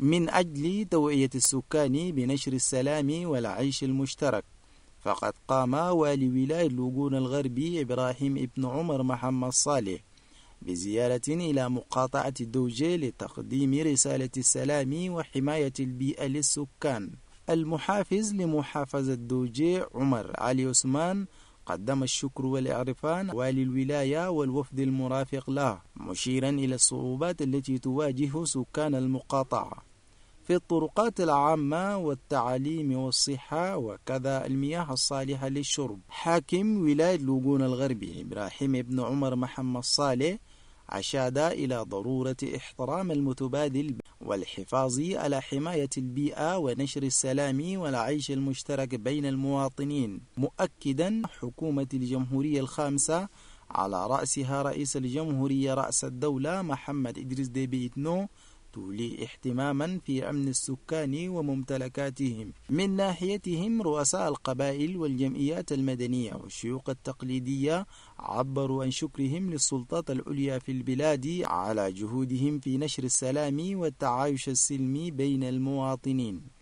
من أجل توعية السكان بنشر السلام والعيش المشترك فقد قام والي ولاية لوجون الغربي إبراهيم ابن عمر محمد صالح بزيارة إلى مقاطعة الدوجة لتقديم رسالة السلام وحماية البيئة للسكان المحافظ لمحافظة دوجة عمر علي عثمان قدم الشكر والإعرفان والولاية والوفد المرافق له مشيرا إلى الصعوبات التي تواجه سكان المقاطعة في الطرقات العامة والتعليم والصحة وكذا المياه الصالحة للشرب حاكم ولاية لوجون الغربي إبراهيم بن عمر محمد صالح أشاد إلى ضرورة احترام المتبادل والحفاظ على حماية البيئة ونشر السلام والعيش المشترك بين المواطنين مؤكدا حكومة الجمهورية الخامسة على رأسها رئيس الجمهورية رأس الدولة محمد إدريس ديبيتنو تولي اهتماما في أمن السكان وممتلكاتهم من ناحيتهم رؤساء القبائل والجمعيات المدنية والشيوخ التقليدية عبروا عن شكرهم للسلطات العليا في البلاد على جهودهم في نشر السلام والتعايش السلمي بين المواطنين